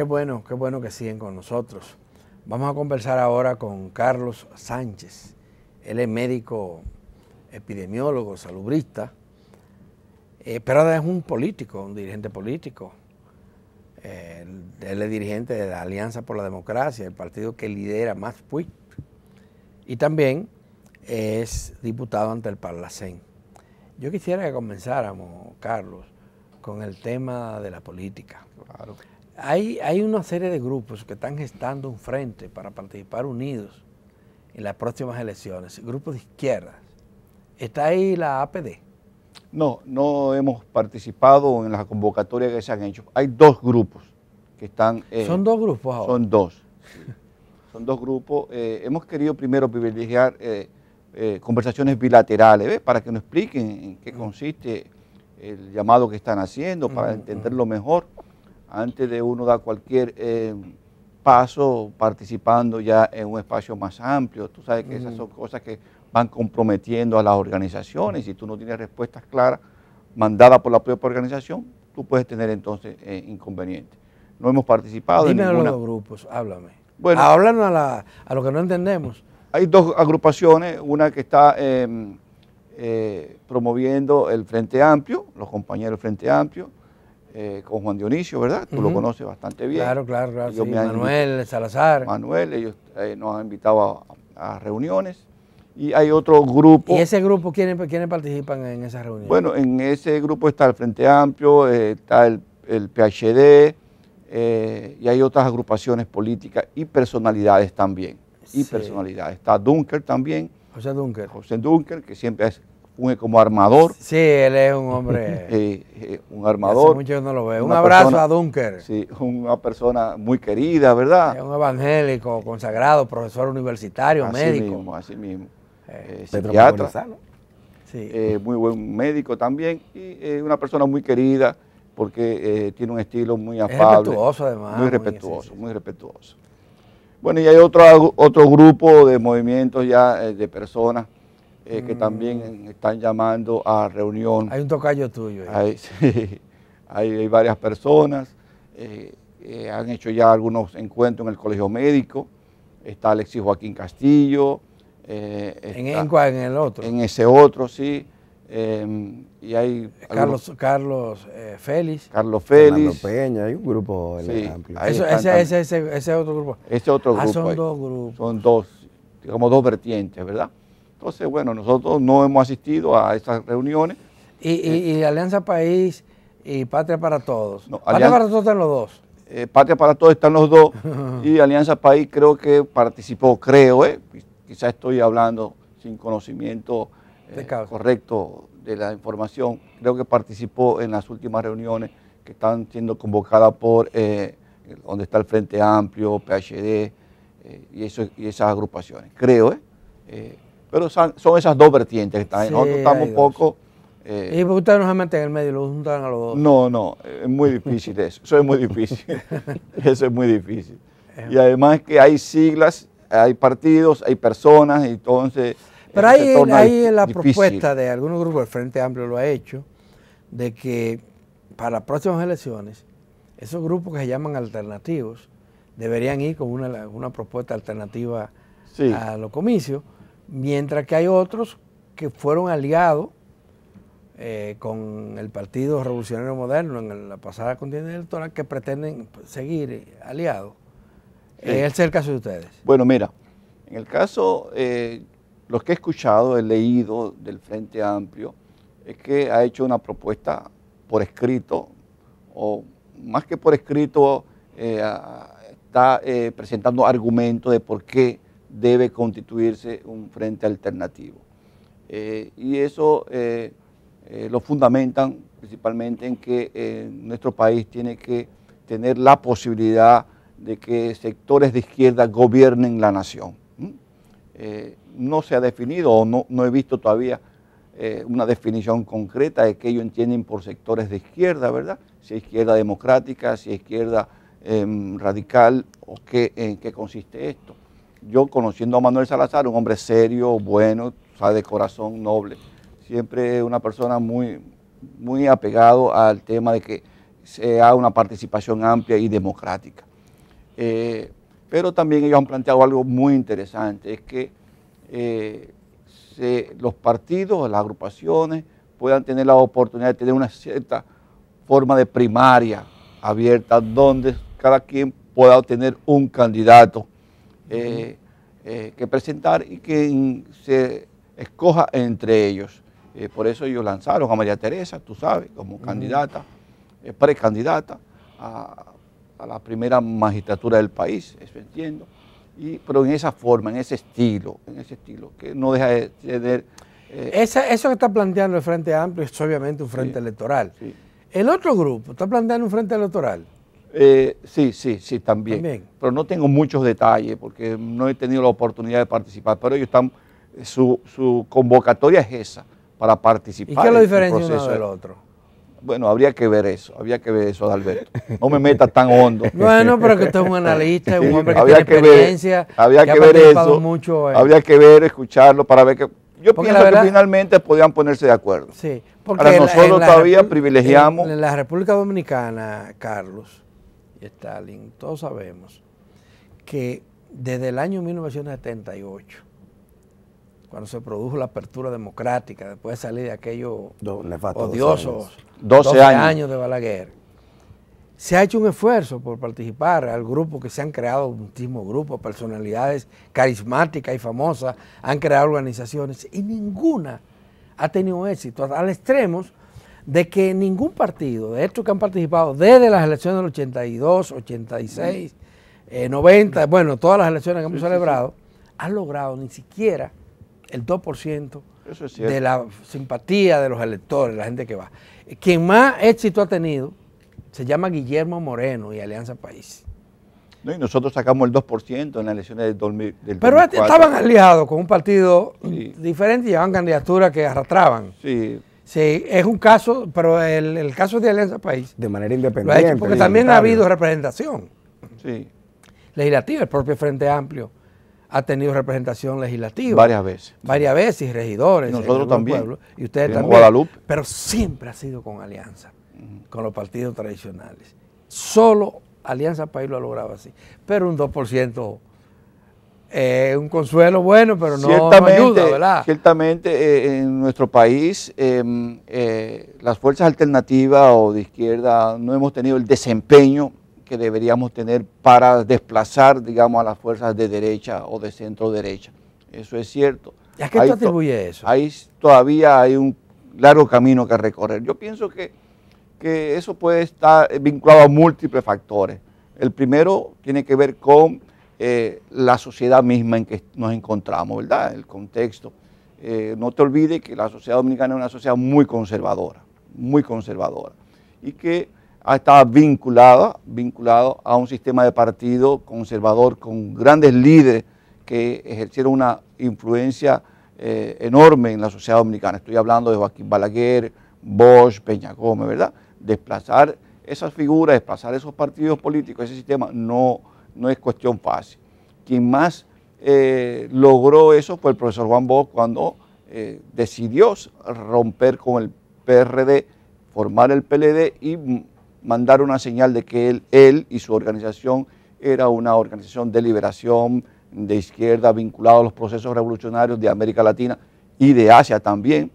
Qué bueno, qué bueno que siguen con nosotros. Vamos a conversar ahora con Carlos Sánchez. Él es médico epidemiólogo, salubrista, eh, pero es un político, un dirigente político. Eh, él es dirigente de la Alianza por la Democracia, el partido que lidera más PUIC. Y también es diputado ante el Parlacén. Yo quisiera que comenzáramos, Carlos, con el tema de la política. Claro. Hay, una serie de grupos que están gestando un frente para participar unidos en las próximas elecciones, grupos de izquierdas. ¿Está ahí la APD? No, no hemos participado en las convocatorias que se han hecho. Hay dos grupos que están... Eh, ¿Son dos grupos ahora? Son dos. son dos grupos. Eh, hemos querido primero privilegiar eh, conversaciones bilaterales para que nos expliquen en qué consiste el llamado que están haciendo, para entenderlo mejor antes de uno dar cualquier eh, paso participando ya en un espacio más amplio. Tú sabes que esas son cosas que van comprometiendo a las organizaciones. Si tú no tienes respuestas claras mandadas por la propia organización, tú puedes tener entonces eh, inconvenientes. No hemos participado en ninguna... a los grupos, háblame. Bueno, Háblanos a, lo que no entendemos. Hay dos agrupaciones, una que está em, eh, promoviendo el Frente Amplio, los compañeros del Frente Amplio, eh, con Juan Dionisio, ¿verdad? Tú lo conoces bastante bien. Claro, claro, claro. Sí, Manuel Salazar. Manuel, ellos eh, nos han invitado a, reuniones. Y hay otro grupo. ¿Y ese grupo quiénes, quiénes participan en esas reuniones? Bueno, en ese grupo está el Frente Amplio, eh, está el, PHD y hay otras agrupaciones políticas y personalidades también. Y personalidades. Está Dunker también. José Dunker. José Dunker, que siempre es como armador. Sí, él es un hombre. Eh, eh, un armador. no lo Un abrazo a Dunker. Sí, una persona muy querida, ¿verdad? un evangélico, consagrado, profesor universitario, así médico. Mismo, así mismo. Eh, Pediatra, Sí. muy buen médico también. Y una persona muy querida porque tiene un estilo muy afable. Es respetuoso, además. Muy respetuoso, muy, respetuoso. Bueno, y hay otro, otro grupo de movimientos ya de personas eh, que también mm. están llamando a reunión. Hay un tocayo tuyo. Hay, varias personas. Eh, eh, han hecho ya algunos encuentros en el Colegio Médico. Está Alexis Joaquín Castillo. en en el otro. En ese otro, sí. Em, y hay Carlos, Carlos Félix. Carlos Félix. Fernando Peña, hay un grupo ese, ese, ese, otro grupo. Ah, son dos grupos. Son dos, Como dos vertientes, ¿verdad? Entonces, bueno, nosotros no hemos asistido a esas reuniones. ¿Y, eh, Alianza País y Patria para Todos? Eh, Patria para Todos están los dos. Patria para Todos están los dos y Alianza País creo que participó, creo, eh, quizás estoy hablando sin conocimiento eh, correcto de la información, creo que participó en las últimas reuniones que están siendo convocadas por donde está el Frente Amplio, PHD y esas agrupaciones, creo, ¿eh? Pero son esas dos vertientes que están. Nosotros estamos un poco... Eh, y ustedes no se meten en el medio, lo juntan a los dos. No, no, es muy difícil eso. Eso es muy difícil. eso es muy difícil. Eh. Y además que hay siglas, hay partidos, hay personas, entonces... Pero ahí, la propuesta de algunos grupos, el Frente Amplio lo ha hecho, de que para las próximas elecciones, esos grupos que se llaman alternativos deberían ir con una, propuesta alternativa a los comicios mientras que hay otros que fueron aliados eh, con el Partido Revolucionario Moderno en la pasada contienda electoral que pretenden seguir aliados. es el caso de ustedes? Bueno, mira, en el caso, eh, los que he escuchado, he leído del Frente Amplio, es que ha hecho una propuesta por escrito, o más que por escrito, eh, está presentando argumentos de por qué debe constituirse un frente alternativo. Eh, y eso eh, eh, lo fundamentan principalmente en que nuestro país tiene que tener la posibilidad de que sectores de izquierda gobiernen la nación. ¿Mm? no se ha definido o no, he visto todavía una definición concreta de qué ellos entienden por sectores de izquierda, ¿verdad? Si izquierda democrática, si izquierda em, radical o en qué consiste esto yo conociendo a Manuel Salazar, un hombre serio, bueno, de corazón noble, siempre una persona muy, muy apegado al tema de que sea una participación amplia y democrática. Eh, pero también ellos han planteado algo muy interesante, es que eh, los partidos, las agrupaciones puedan tener la oportunidad de tener una cierta forma de primaria abierta donde cada quien pueda obtener un candidato eh, eh, que presentar y que se escoja entre ellos. Eh, por eso ellos lanzaron a María Teresa, tú sabes, como candidata, precandidata a, la primera magistratura del país, eso entiendo. Y, pero en esa forma, en ese estilo, en ese estilo, que no deja de tener... eso que está planteando el Frente Amplio es obviamente un frente electoral. El otro grupo está planteando un frente electoral. Eh, sí, sí, sí, también. Pero no tengo muchos detalles porque no he tenido la oportunidad de participar, pero ellos están, eh, su, convocatoria es esa, para participar. ¿Y qué es lo diferencia uno del otro? Bueno, habría que ver eso, habría que ver eso, Alberto. No me metas tan hondo. bueno, pero que usted es un analista, un hombre que tiene experiencia. Ver, que, ver eso. Mucho, Habría que ver, escucharlo para ver que. Yo pienso que finalmente podían ponerse de acuerdo. Sí, porque Ahora, nosotros todavía privilegiamos. en la República Dominicana, Carlos, y Stalin, todos sabemos que desde el año 1978, cuando se produjo la apertura democrática, después de salir de aquellos odiosos 12, años. de Balaguer, se ha hecho un esfuerzo por participar al grupo que se han creado, muchísimos grupo, personalidades carismáticas y famosas, han creado organizaciones y ninguna ha tenido éxito, al extremo de que ningún partido de estos que han participado desde las elecciones del 82, 86, 90, bueno, todas las elecciones que hemos celebrado, han logrado ni siquiera el 2% de la simpatía de los electores, la gente que va. Eh, quien más éxito ha tenido se llama Guillermo Moreno y Alianza País. y nosotros sacamos el 2% en las elecciones del, 2000, Pero este, estaban aliados con un partido diferente y llevaban candidaturas que arrastraban. Sí. Sí, es un caso, pero el, el caso de Alianza País. De manera independiente. porque también ha habido representación legislativa. El propio Frente Amplio ha tenido representación legislativa. Varias veces. Varias veces, regidores. Y nosotros también. y ustedes también. Guadalupe. Pero siempre ha sido con alianza, con los partidos tradicionales. Solo Alianza País lo ha logrado así. Pero un 2% un consuelo bueno, pero no, ciertamente, Ciertamente eh, en nuestro país em, eh, las fuerzas alternativas o de izquierda no hemos tenido el desempeño que deberíamos tener para desplazar, digamos, a las fuerzas de derecha o de centro derecha. Eso es cierto. ¿Y a qué te atribuye eso? Ahí todavía hay un largo camino que recorrer. Yo pienso que, que eso puede estar vinculado a múltiples factores. El primero tiene que ver con eh, la sociedad misma en que nos encontramos, ¿verdad? El contexto. Eh, no te olvides que la sociedad dominicana es una sociedad muy conservadora, muy conservadora, y que está vinculada, vinculado a un sistema de partido conservador con grandes líderes que ejercieron una influencia eh, enorme en la sociedad dominicana. Estoy hablando de Joaquín Balaguer, Bosch, Peña Gómez, ¿verdad? Desplazar esas figuras, desplazar esos partidos políticos, ese sistema no, no es cuestión fácil. Quien más eh, logró eso fue el profesor Juan Bosch cuando eh, decidió romper con el PRD, formar el PLD y mandar una señal de que él, él y su organización era una organización de liberación de izquierda vinculada a los procesos revolucionarios de América Latina y de Asia también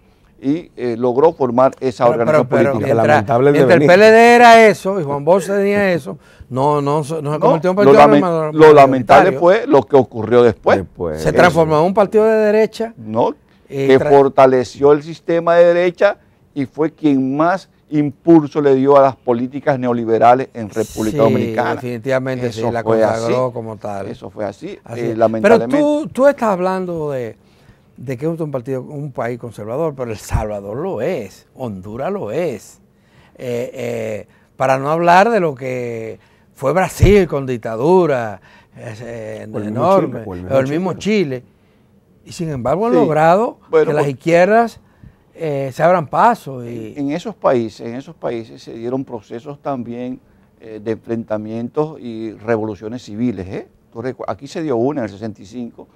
y eh, logró formar esa organización política. Mientras, el PLD era eso y Juan Bosch tenía eso, no, no, no, se convirtió en un partido de la lo, lo lamentable fue lo que ocurrió después. se transformó en un partido de derecha. No, eh, que fortaleció el sistema de derecha y fue quien más impulso le dio a las políticas neoliberales en República Dominicana. Definitivamente, eso sí, la consagró como tal. Eso fue así, eh, lamentablemente. Pero tú, tú estás hablando de de que es un partido, un país conservador, pero El Salvador lo es, Honduras lo es. Eh, eh, para no hablar de lo que fue Brasil con dictadura enorme, eh, el mismo, Chile, Y sin embargo han logrado que las pues, izquierdas se abran paso. Y... En, esos países, en esos países se dieron procesos también de enfrentamientos y revoluciones civiles. Aquí se dio una en el 65,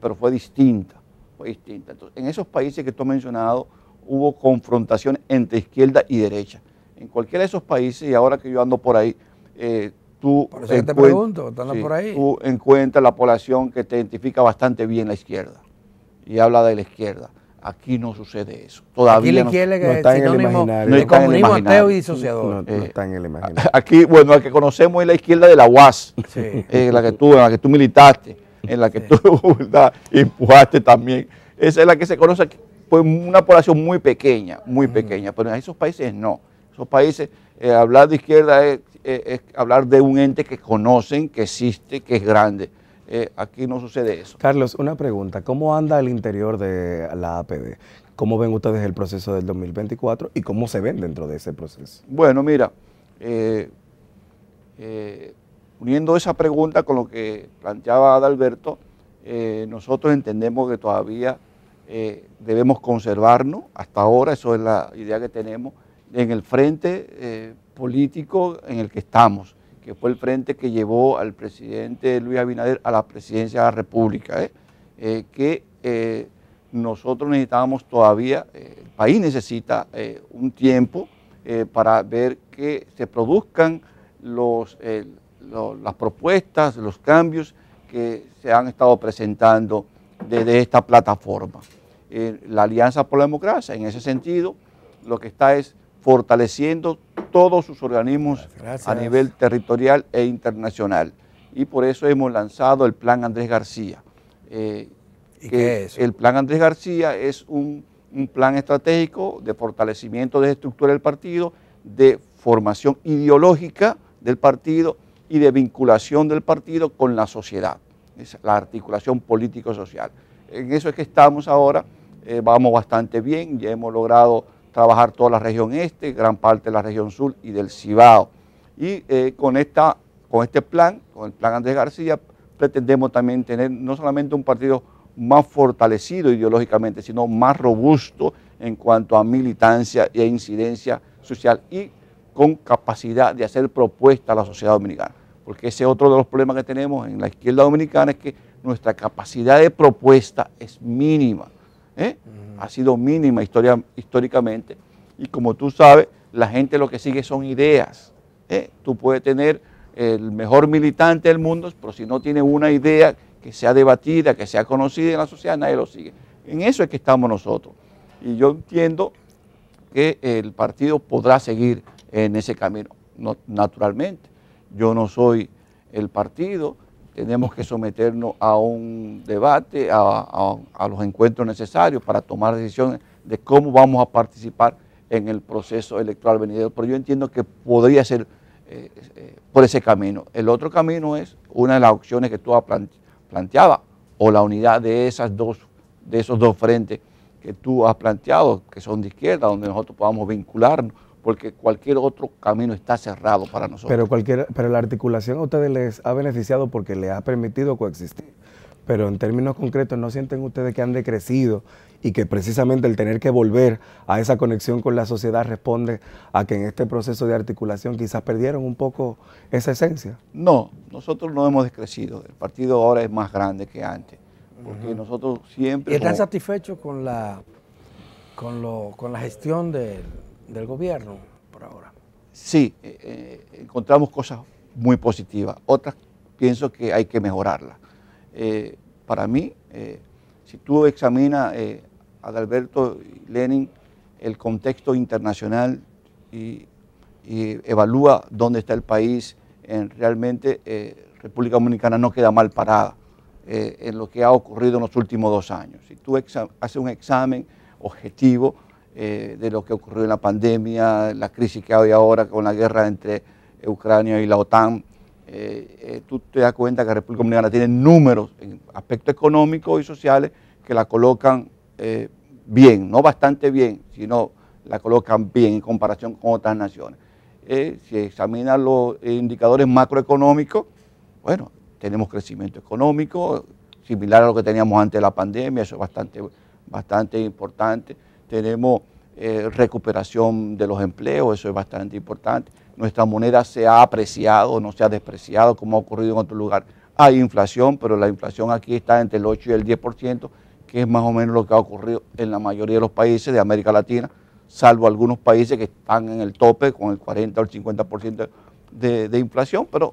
pero fue distinta pues, distinta. en esos países que tú has mencionado hubo confrontación entre izquierda y derecha. En cualquiera de esos países, y ahora que yo ando por ahí, tú, encuentras la población que te identifica bastante bien la izquierda y habla de la izquierda. Aquí no sucede eso. Todavía aquí no, en el imaginario. No y disociador. Eh, aquí, bueno, la que conocemos es la izquierda de la UAS, sí. Eh, la, que tú, en la que tú militaste en la que tú ¿verdad? empujaste también. Esa es la que se conoce pues una población muy pequeña, muy pequeña, pero en esos países no. Esos países, eh, hablar de izquierda es, hablar de un ente que conocen, que existe, que es grande. Eh, aquí no sucede eso. Carlos, una pregunta. ¿Cómo anda el interior de la APD? ¿Cómo ven ustedes el proceso del 2024 y cómo se ven dentro de ese proceso? Bueno, mira, eh, Uniendo esa pregunta con lo que planteaba Adalberto, eh, nosotros entendemos que todavía eh, debemos conservarnos, hasta ahora eso es la idea que tenemos, en el frente eh, político en el que estamos, que fue el frente que llevó al presidente Luis Abinader a la presidencia de la República, que nosotros necesitábamos todavía, el país necesita un tiempo para ver que se produzcan los las propuestas, los cambios que se han estado presentando desde esta plataforma. Eh, la Alianza por la Democracia, en ese sentido, lo que está es fortaleciendo todos sus organismos a nivel territorial e internacional. Y por eso hemos lanzado el Plan Andrés García. Eh, qué es? El Plan Andrés García es un, un plan estratégico de fortalecimiento de estructura del partido, de formación ideológica del partido y de vinculación del partido con la sociedad, es la articulación político-social. En eso es que estamos ahora, eh, vamos bastante bien, ya hemos logrado trabajar toda la región este, gran parte de la región sur y del Cibao. Y eh, con, esta, con este plan, con el plan Andrés García, pretendemos también tener no solamente un partido más fortalecido ideológicamente, sino más robusto en cuanto a militancia e incidencia social y con capacidad de hacer propuesta a la sociedad dominicana porque ese es otro de los problemas que tenemos en la izquierda dominicana, es que nuestra capacidad de propuesta es mínima, ¿eh? ha sido mínima históricamente, y como tú sabes, la gente lo que sigue son ideas. ¿eh? Tú puedes tener el mejor militante del mundo, pero si no tiene una idea que sea debatida, que sea conocida en la sociedad, nadie lo sigue. En eso es que estamos nosotros. Y yo entiendo que el partido podrá seguir en ese camino, naturalmente yo no soy el partido, tenemos que someternos a un debate, a, los encuentros necesarios para tomar decisiones de cómo vamos a participar en el proceso electoral venidero. Pero yo entiendo que podría ser eh, eh, por ese camino. El otro camino es una de las opciones que tú planteado o la unidad de, esas dos, de esos dos frentes que tú has planteado, que son de izquierda, donde nosotros podamos vincularnos porque cualquier otro camino está cerrado para nosotros. Pero, cualquier, pero la articulación a ustedes les ha beneficiado porque les ha permitido coexistir. Pero en términos concretos, ¿no sienten ustedes que han decrecido y que precisamente el tener que volver a esa conexión con la sociedad responde a que en este proceso de articulación quizás perdieron un poco esa esencia? No, nosotros no hemos decrecido. El partido ahora es más grande que antes. Porque nosotros siempre... están satisfechos con la, con, lo, con la gestión de...? del gobierno por ahora. Sí, eh, eh, encontramos cosas muy positivas, otras pienso que hay que mejorarlas. Eh, para mí, si tú examinas a Alberto Lenin, el contexto internacional y, evalúa dónde está el país, en, realmente República Dominicana no queda mal parada en lo que ha ocurrido en los últimos dos años. Si tú haces un examen objetivo, eh, de lo que ocurrió en la pandemia, la crisis que hay ahora con la guerra entre Ucrania y la OTAN, eh, eh, tú te das cuenta que la República Dominicana tiene números en aspectos económicos y sociales que la colocan bien, no bastante bien, sino la colocan bien en comparación con otras naciones. si examinan los indicadores macroeconómicos, bueno, tenemos crecimiento económico similar a lo que teníamos antes de la pandemia, eso es bastante, bastante importante. Tenemos eh, recuperación de los empleos, eso es bastante importante. Nuestra moneda se ha apreciado, no se ha despreciado como ha ocurrido en otro lugar. Hay inflación, pero la inflación aquí está entre el 8 y el 10%, que es más o menos lo que ha ocurrido en la mayoría de los países de América Latina, salvo algunos países que están en el tope con el 40 o el 50% de, de inflación, pero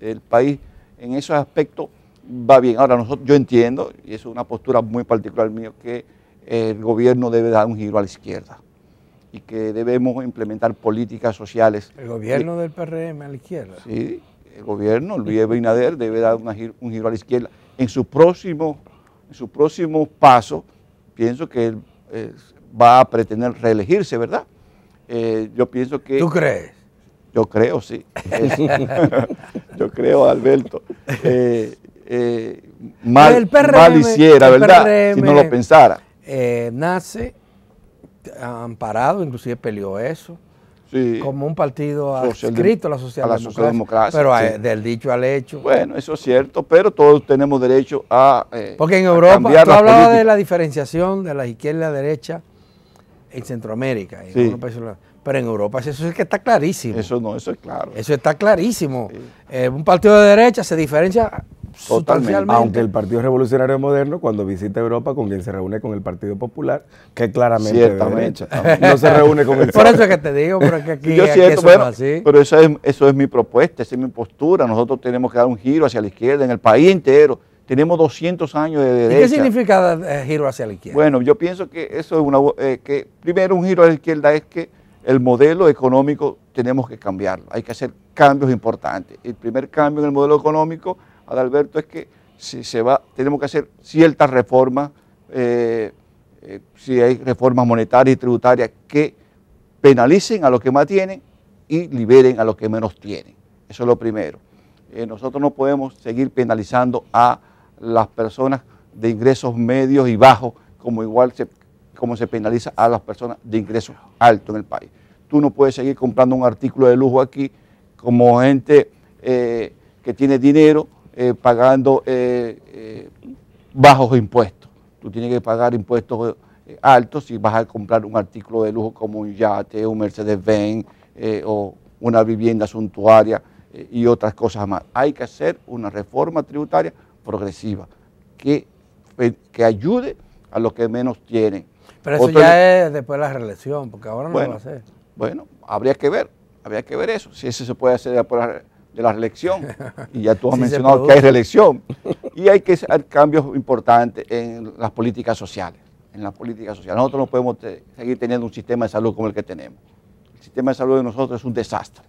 el país en esos aspectos va bien. Ahora, yo entiendo, y es una postura muy particular mía, que el gobierno debe dar un giro a la izquierda y que debemos implementar políticas sociales. El gobierno del PRM a la izquierda. Sí, el gobierno, Luis Binader, debe dar un giro a la izquierda. En su próximo, en su próximo paso, pienso que él eh, va a pretender reelegirse, ¿verdad? Eh, yo pienso que... ¿Tú crees? Yo creo, sí. yo creo, Alberto. Eh, mal, PRM, hiciera, ¿verdad? si no lo pensara eh, nace amparado, inclusive peleó eso, como un partido adscrito a la socialdemocracia, pero eh, del dicho al hecho. Bueno, eso es cierto, pero todos tenemos derecho a eh, Porque en Europa, tú hablabas de la diferenciación de la izquierda y la derecha en Centroamérica, pero en Europa eso es que está clarísimo. Eso no, eso es claro. Eso está clarísimo. Eh, un partido de derecha se diferencia Totalmente. Aunque el Partido Revolucionario Moderno, cuando visita Europa, con quien se reúne con el Partido Popular, que claramente no se reúne con el... Por eso es que te digo, porque aquí, Yo aquí Pero eso es, eso es mi propuesta, esa es mi postura. Nosotros tenemos que dar un giro hacia la izquierda en el país entero. Tenemos 200 años de derecha. qué significa eh, giro hacia la izquierda? Bueno, yo pienso que eso es una... Eh, que primero un giro a la izquierda es que el modelo económico tenemos que cambiarlo. Hay que hacer cambios importantes. El primer cambio en el modelo económico Adalberto, es que si se va, tenemos que hacer ciertas reformas, eh, eh, si hay reformas monetarias y tributarias que penalicen a los que más tienen y liberen a los que menos tienen. Eso es lo primero. Eh, nosotros no podemos seguir penalizando a las personas de ingresos medios y bajos como igual se, como se penaliza a las personas de ingresos altos en el país. Tú no puedes seguir comprando un artículo de lujo aquí como gente que tiene dinero eh, pagando eh, eh, bajos impuestos. Tú tienes que pagar impuestos altos si vas a comprar un artículo de lujo como un yate, un Mercedes-Benz o una vivienda suntuaria y otras cosas más. Hay que hacer una reforma tributaria progresiva que, que ayude a los que menos tienen. Pero eso ya es después de la reelección, porque ahora no lo va a hacer. Bueno, habría que ver, habría que ver eso, si eso se puede hacer después de la reelección de la reelección. Y ya tú has mencionado que hay reelección. Y hay que hacer cambios importantes en las políticas sociales. En las políticas sociales. Nosotros no podemos seguir teniendo un sistema de salud como el que tenemos. El sistema de salud de nosotros es un desastre.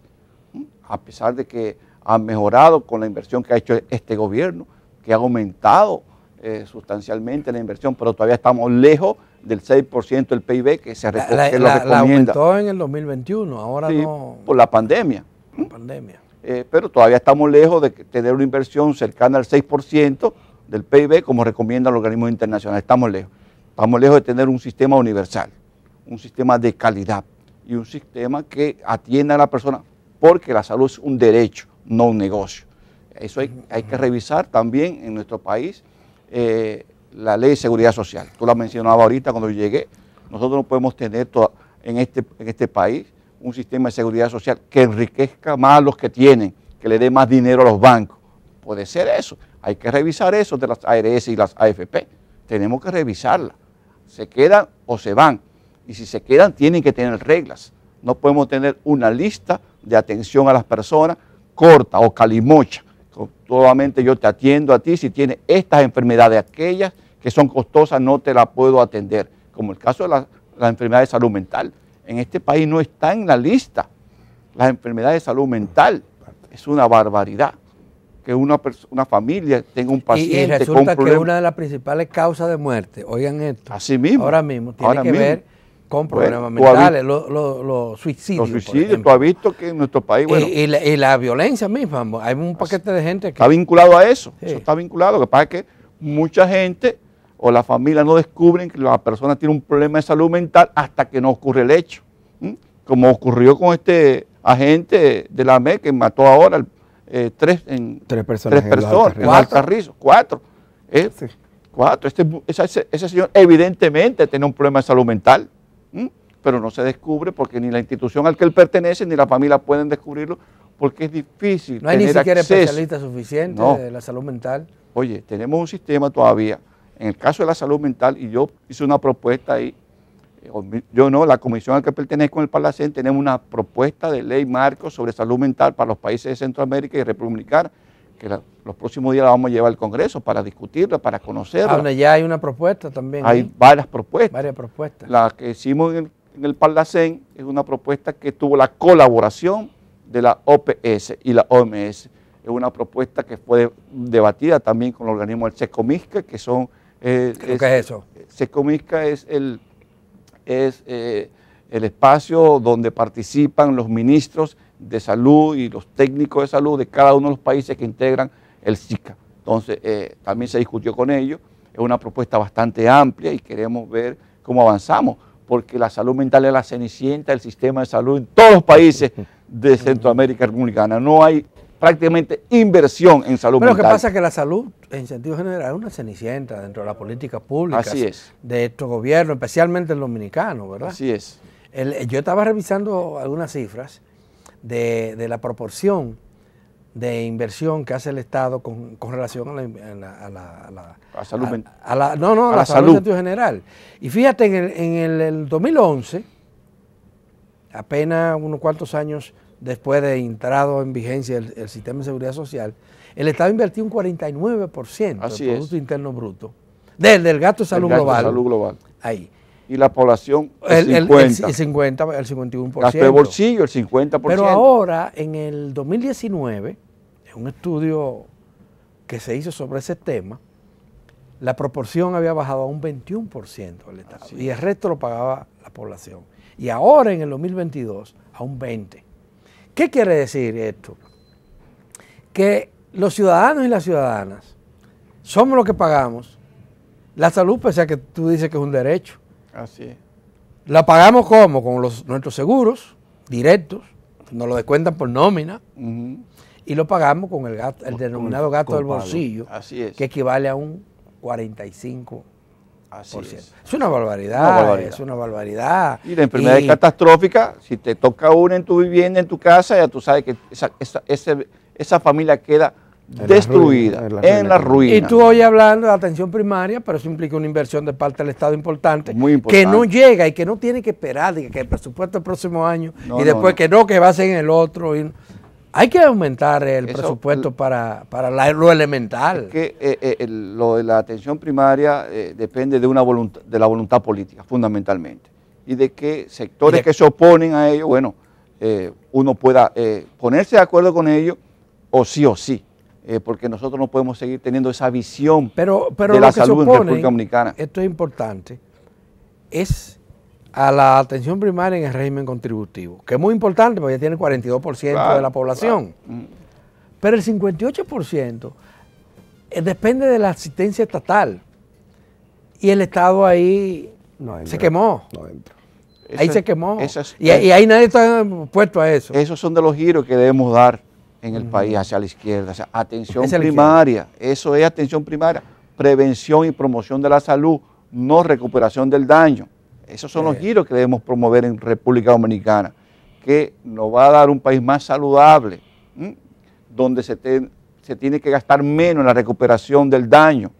A pesar de que ha mejorado con la inversión que ha hecho este gobierno, que ha aumentado eh, sustancialmente la inversión, pero todavía estamos lejos del 6% del PIB que se recomienda. La en el 2021, ahora sí, no. Por la pandemia. La pandemia. Eh, pero todavía estamos lejos de tener una inversión cercana al 6% del PIB, como recomienda el organismo internacional. Estamos lejos. Estamos lejos de tener un sistema universal, un sistema de calidad y un sistema que atienda a la persona, porque la salud es un derecho, no un negocio. Eso hay, que revisar también en nuestro país eh, la ley de seguridad social. Tú la mencionabas ahorita cuando yo llegué. Nosotros no podemos tener en, este, en este país un sistema de seguridad social que enriquezca más a los que tienen, que le dé más dinero a los bancos. Puede ser eso. Hay que revisar eso de las ARS y las AFP. Tenemos que revisarla. Se quedan o se van. Y si se quedan, tienen que tener reglas. No podemos tener una lista de atención a las personas corta o calimocha. Solamente yo te atiendo a ti si tienes estas enfermedades, aquellas que son costosas, no te las puedo atender. Como el caso de la, la enfermedad de salud mental en este país no está en la lista las enfermedades de salud mental. Es una barbaridad que una, una familia tenga un paciente y, y resulta que una de las principales causas de muerte, oigan esto, ahora mismo tiene que ver con problemas mentales, los suicidios. Los suicidios, tú has visto que en nuestro país. Bueno, y, la, violencia misma, hay un paquete de gente que. Está vinculado a eso, eso está vinculado. Lo que pasa es que mucha gente o la familia no descubren que la persona tiene un problema de salud mental hasta que no ocurre el hecho. Como ocurrió con este agente de la me que mató ahora eh, tres, en, tres personas, en, cuatro. ¿eh? Cuatro. Este, ese, señor evidentemente tiene un problema de salud mental, pero no se descubre porque ni la institución al que él pertenece ni la familia pueden descubrirlo porque es difícil. No hay ni siquiera especialistas suficientes de la salud mental. Oye, tenemos un sistema todavía en el caso de la salud mental, y yo hice una propuesta ahí, eh, yo no, la comisión a que pertenezco en el Palacén, tenemos una propuesta de ley marco sobre salud mental para los países de Centroamérica y República que los próximos días la vamos a llevar al Congreso para discutirla, para conocerla. Ahora ya hay una propuesta también. Hay ¿eh? varias propuestas. Varias propuestas. La que hicimos en el, en es una propuesta que tuvo la colaboración de la OPS y la OMS. Es una propuesta que fue debatida también con el organismo del SECOMISCA, que son eh, ¿Qué es, eso. Secomisca es el, es, eh, el espacio donde participan los ministros de salud y los técnicos de salud de cada uno de los países que integran el SICA. Entonces, eh, también se discutió con ellos. Es una propuesta bastante amplia y queremos ver cómo avanzamos, porque la salud mental es la cenicienta del sistema de salud en todos los países de Centroamérica Republicana. No hay prácticamente inversión en salud mental. Pero lo que pasa es que la salud, en sentido general, es una cenicienta dentro de la política pública de estos gobiernos, especialmente el dominicano, ¿verdad? Así es. yo estaba revisando algunas cifras de, la proporción de inversión que hace el Estado con, relación a la, salud mental. no, no, a, la, salud, en sentido general. Y fíjate, en en el 2011, apenas unos cuantos años después de entrado en vigencia el, sistema de seguridad social, el Estado invertía un 49% del Producto Interno Bruto, del, gasto de salud, global, global. Ahí. Y la población el, 50. El, 51%. bolsillo, el 50%. Pero ahora, en el 2019, en un estudio que se hizo sobre ese tema, la proporción había bajado a un 21% del Estado. Y el resto lo pagaba la población. Y ahora, en el 2022, a un 20%. ¿Qué quiere decir esto? Que los ciudadanos y las ciudadanas somos los que pagamos la salud, pese a que tú dices que es un derecho. Así La pagamos ¿cómo? Con los, nuestros seguros directos, nos lo descuentan por nómina y lo pagamos con el, el denominado gasto del bolsillo, que equivale a un 45% es. una barbaridad, es una barbaridad. Y la enfermedad es catastrófica, si te toca una en tu vivienda, en tu casa, ya tú sabes que esa, familia queda destruida, en, la ruina. Y tú hoy hablando de atención primaria, pero eso implica una inversión de parte del Estado importante, que no llega y que no tiene que esperar que el presupuesto el próximo año y después que no, que va a ser en el otro. Hay que aumentar el presupuesto para, para lo elemental. que eh, eh, la atención primaria eh, depende de, una voluntad, de la voluntad política, fundamentalmente. Y de que sectores que se oponen a ello, bueno, uno pueda ponerse de acuerdo con ellos o sí o sí. porque nosotros no podemos seguir teniendo esa visión de la salud en República Dominicana. Esto es importante. Es a la atención primaria en el régimen contributivo, que es muy importante porque ya tiene el 42% de la población. Mm. Pero el 58% eh, depende de la asistencia estatal. Y el Estado ahí se quemó. Ahí se quemó. y, ahí nadie está puesto a eso. Esos son de los giros que debemos dar en el país hacia la izquierda. atención primaria. Eso es atención primaria. Prevención y promoción de la salud, no recuperación del daño. Esos son los eh. giros que debemos promover en República Dominicana, que nos va a dar un país más saludable, donde se, tiene que gastar menos en la recuperación del daño,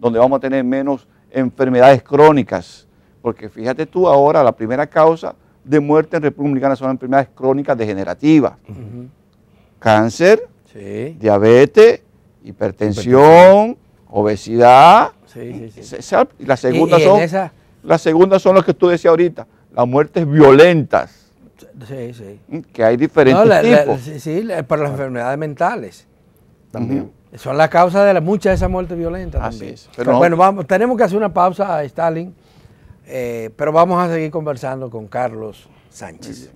donde vamos a tener menos enfermedades crónicas. Porque fíjate tú ahora, la primera causa de muerte en República Dominicana son enfermedades crónicas degenerativas. Cáncer, diabetes, hipertensión, obesidad. Sí, sí, la segunda son... La segunda son las que tú decías ahorita, las muertes violentas. Sí, sí. Mm, que hay diferentes tipos. sí, para las enfermedades mentales. También. Son la causa de muchas de esas muertes violentas Así Es, pero bueno, vamos, tenemos que hacer una pausa, Stalin, eh, pero vamos a seguir conversando con Carlos Sánchez.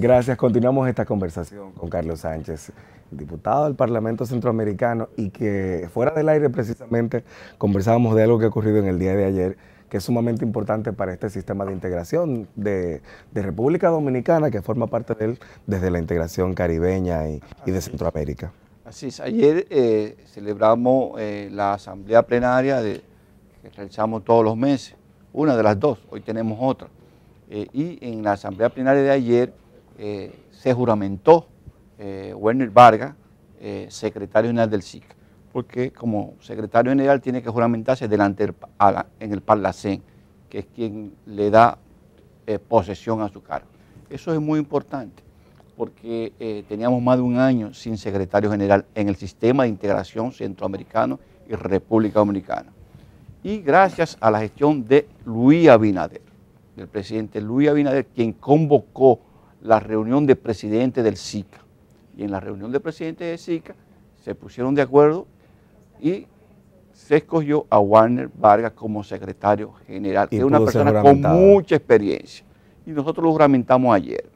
Gracias. Continuamos esta conversación con Carlos Sánchez, diputado del Parlamento Centroamericano, y que fuera del aire precisamente conversábamos de algo que ha ocurrido en el día de ayer, que es sumamente importante para este sistema de integración de, República Dominicana, que forma parte de él desde la integración caribeña y, de Centroamérica. Así es, ayer eh, celebramos eh, la asamblea plenaria de, que realizamos todos los meses, una de las dos, hoy tenemos otra. Eh, y en la asamblea plenaria de ayer eh, se juramentó eh, Werner Vargas, eh, secretario general del SIC, porque como secretario general tiene que juramentarse delante del, en el Parlacén, que es quien le da posesión a su cargo. Eso es muy importante porque teníamos más de un año sin secretario general en el sistema de integración centroamericano y República Dominicana. Y gracias a la gestión de Luis Abinader, del presidente Luis Abinader, quien convocó la reunión de presidente del SICA. Y en la reunión de presidente del SICA se pusieron de acuerdo y se escogió a Warner Vargas como secretario general, que es una persona con mucha experiencia. Y nosotros lo juramentamos ayer.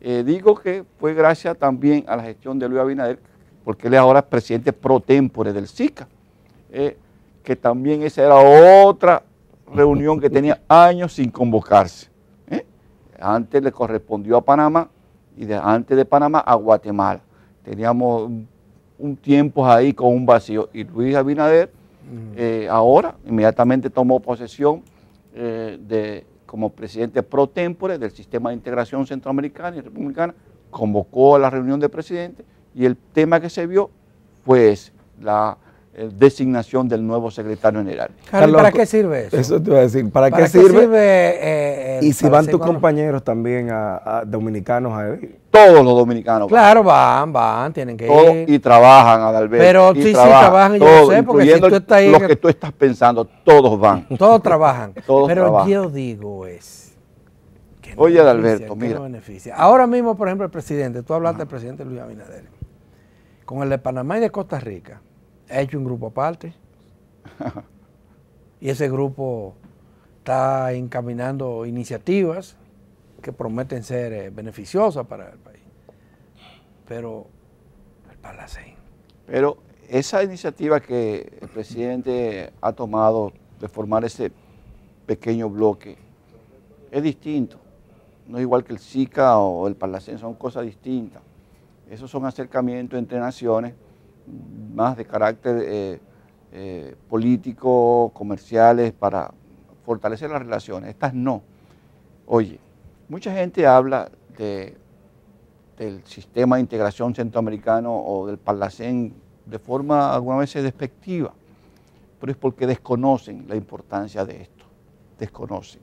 Eh, digo que fue gracias también a la gestión de Luis Abinader, porque él es ahora presidente pro tempore del SICA, eh, que también esa era otra reunión que tenía años sin convocarse. Antes le correspondió a Panamá y antes de Panamá a Guatemala. Teníamos un, tiempo ahí con un vacío. Y Luis Abinader mm. eh, ahora inmediatamente tomó posesión eh, de, como presidente pro tempore del sistema de integración centroamericana y republicana, convocó a la reunión de presidentes y el tema que se vio fue pues, la eh, designación del nuevo secretario general. ¿para qué sirve eso? Eso te voy a decir, ¿para, qué, sirve? Eh, y si van tus compañeros también a, dominicanos a Todos los dominicanos. Claro, van, van, tienen que ir. Y trabajan, Adalberto. Pero sí, trabajan, sí, trabajan, sé, porque si tú estás ahí. Los que tú estás pensando, todos van. Todos trabajan. Pero yo digo es. Oye, Adalberto, mira. Beneficia. Ahora mismo, por ejemplo, el presidente, tú hablaste del presidente Luis Abinader, con el de Panamá y de Costa Rica, ha hecho un grupo aparte. y ese grupo está encaminando iniciativas que prometen ser eh, beneficiosas para el país. Pero el Palacén. Pero esa iniciativa que el presidente ha tomado de formar ese pequeño bloque es distinto. No es igual que el SICA o el Parlacén, son cosas distintas. Esos son acercamientos entre naciones más de carácter eh, eh, político, comerciales, para fortalecer las relaciones. Estas no. Oye, mucha gente habla del sistema de integración centroamericano o del palacén de forma alguna vez despectiva, pero es porque desconocen la importancia de esto, desconocen.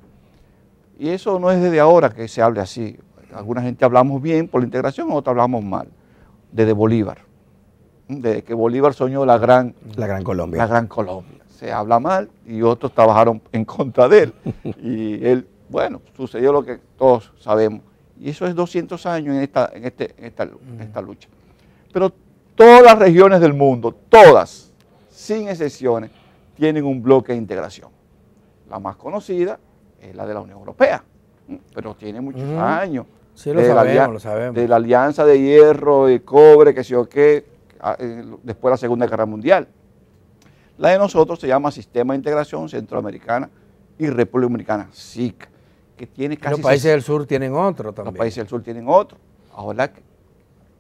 Y eso no es desde ahora que se hable así. Alguna gente hablamos bien por la integración, otra hablamos mal, desde Bolívar de que Bolívar soñó la gran, la gran Colombia. La gran Colombia. Se habla mal y otros trabajaron en contra de él. y él, bueno, sucedió lo que todos sabemos. Y eso es 200 años en esta, en este, esta, lucha. Pero todas las regiones del mundo, todas, sin excepciones, tienen un bloque de integración. La más conocida es la de la Unión Europea, pero tiene muchos años. Sí, lo sabemos, la, lo sabemos. De la alianza de hierro, de cobre, que sé yo qué, eh, después de la Segunda Guerra Mundial. La de nosotros se llama Sistema de Integración Centroamericana y República Dominicana, SIC, que tiene casi... Los países del sur tienen otro también. Los países del sur tienen otro. Ahora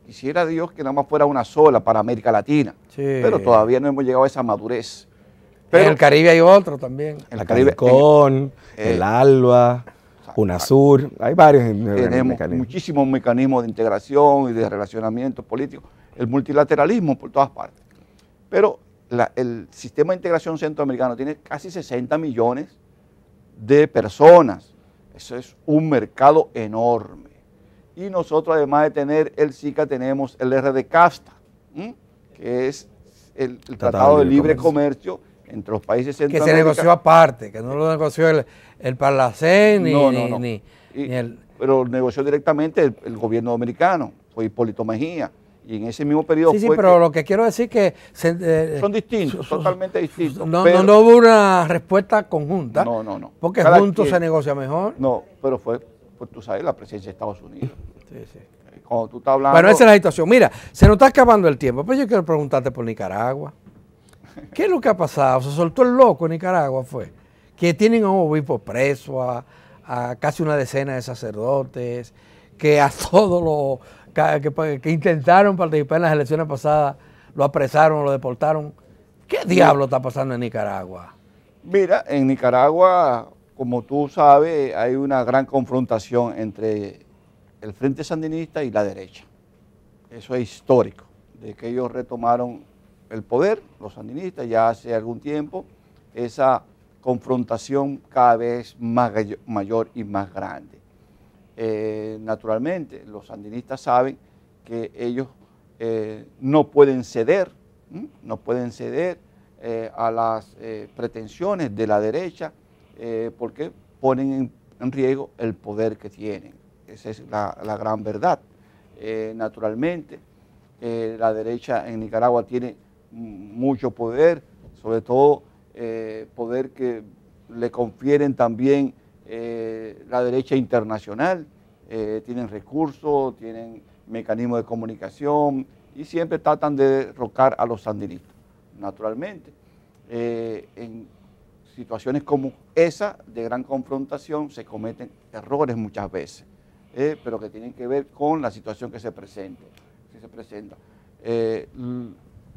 quisiera Dios que nada más fuera una sola para América Latina, pero todavía no hemos llegado a esa madurez. Pero, en el Caribe hay otro también. En el Caribe. con el eh, Alba, UNASUR, hay varios. Tenemos muchísimos mecanismos de integración y de relacionamiento político el multilateralismo por todas partes. Pero el sistema de integración centroamericano tiene casi 60 millones de personas. Eso es un mercado enorme. Y nosotros, además de tener el SICA, tenemos el RDCAFTA, que es el, Tratado, de Libre Comercio. entre los países centroamericanos. Que se negoció aparte, que no lo negoció el, el Parlacén ni, ni, el... Pero negoció directamente el, gobierno americano fue Hipólito Mejía y en ese mismo periodo. Sí, sí, pero lo que quiero decir que. Eh, son distintos, totalmente distintos. No, hubo una respuesta conjunta. No, no, no. Porque juntos se negocia mejor. No, pero fue, pues tú sabes, la presencia de Estados Unidos. Sí, sí. Eh, cuando tú estás hablando. Bueno, esa es la situación. Mira, se nos está acabando el tiempo, Pues yo quiero preguntarte por Nicaragua. ¿Qué es lo que ha pasado? Se soltó el loco en Nicaragua, fue. Que tienen a un obispo preso, a casi una decena de sacerdotes, que a todos los pues, que, intentaron participar en las elecciones pasadas, lo apresaron, lo deportaron. ¿Qué diablo está pasando en Nicaragua? Mira, en Nicaragua, como tú sabes, hay una gran confrontación entre el Frente Sandinista y la derecha. Eso es histórico, de que ellos retomaron el poder, los sandinistas, ya hace algún tiempo, esa confrontación cada vez más, mayor y más grande. Eh, naturalmente, los sandinistas saben que ellos eh, no pueden ceder, no pueden ceder eh, a las pretensiones de la derecha porque ponen en, riesgo el poder que tienen. Esa es la gran verdad. naturalmente, la derecha en Nicaragua tiene mucho poder, sobre todo poder que le confieren también eh, la derecha internacional, eh, tienen recursos, tienen mecanismos de comunicación y siempre tratan de derrocar a los sandinistas, naturalmente. Eh, en situaciones como esa, de gran confrontación, se cometen errores muchas veces, pero que tienen que ver con la situación que se Que se presenta.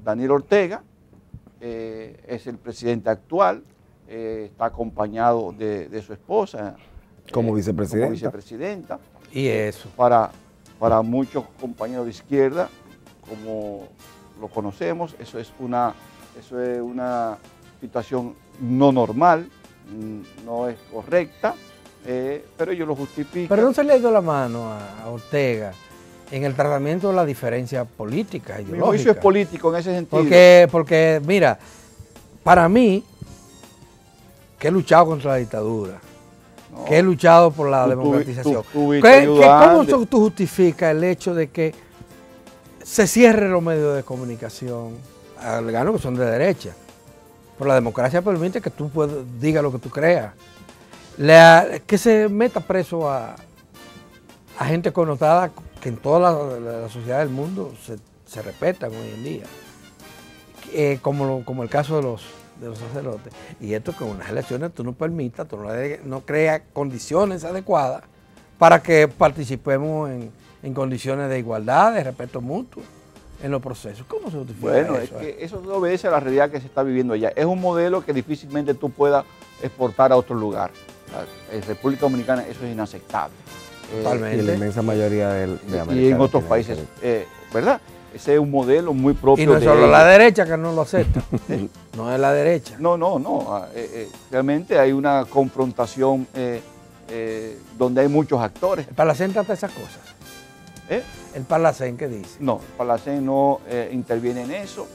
Daniel Ortega es el presidente actual, eh, está acompañado de, su esposa. Eh, como vicepresidenta. Y eso. Para, para muchos compañeros de izquierda, como lo conocemos, eso es una, eso es una situación no normal, no es correcta, eh, pero ellos lo justifican. Pero no se le ha ido la mano a Ortega en el tratamiento de la diferencia política, ideológica. Mi es político en ese sentido. Porque, porque mira, para mí, que he luchado contra la dictadura, que he luchado por la democratización. ¿Cómo tú justificas el hecho de que se cierren los medios de comunicación, los que son de derecha? Pero la democracia permite que tú digas lo que tú creas. que se meta preso a, gente connotada que en toda la, sociedad del mundo se, respetan hoy en día, eh, como, como el caso de los de los sacerdotes. Y esto que unas elecciones tú no permitas, tú no, no creas condiciones adecuadas para que participemos en, condiciones de igualdad, de respeto mutuo en los procesos. ¿Cómo se justifica bueno, eso? es que eso no obedece a la realidad que se está viviendo allá. Es un modelo que difícilmente tú puedas exportar a otro lugar. En República Dominicana eso es inaceptable. Totalmente. Y y la inmensa mayoría de, América Y en otros países, eh, ¿verdad? Ese es un modelo muy propio. Y no solo la derecha que no lo acepta. No es la derecha. No, no, no. Ah, eh, eh, realmente hay una confrontación eh, donde hay muchos actores. ¿El Palacén trata esas cosas? ¿Eh? ¿El Palacén qué dice? No, el Palacén no interviene en eso.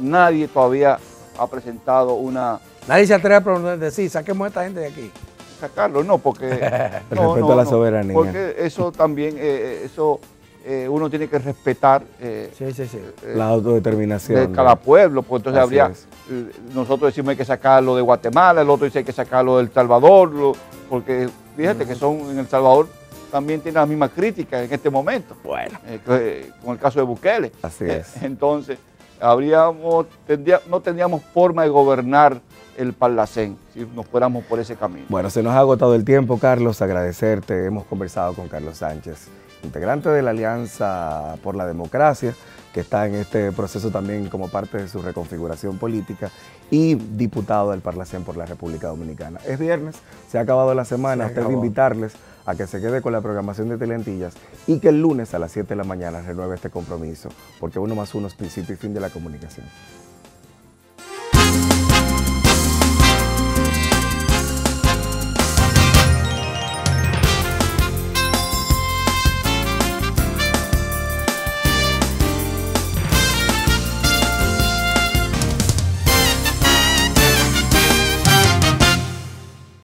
nadie todavía ha presentado una... Nadie se atreve a decir, saquemos a esta gente de aquí. Sacarlo, no, porque... no, a la soberanía. porque eso también, eso eh, uno tiene que respetar eh, eh, la autodeterminación de cada pueblo, pues, entonces habría, nosotros decimos hay que sacarlo de Guatemala, el otro dice hay que sacarlo del Salvador, porque fíjate que son en El Salvador también tienen las mismas críticas en este momento, bueno. con el caso de Bukele. Así es. Entonces, habríamos, no tendríamos forma de gobernar el palacén si nos fuéramos por ese camino. Bueno, se nos ha agotado el tiempo, Carlos, agradecerte. Hemos conversado con Carlos Sánchez integrante de la Alianza por la Democracia, que está en este proceso también como parte de su reconfiguración política, y diputado del Parlacén por la República Dominicana. Es viernes, se ha acabado la semana, Ustedes invitarles a que se quede con la programación de Teleantillas y que el lunes a las 7 de la mañana renueve este compromiso, porque uno más uno es principio y fin de la comunicación.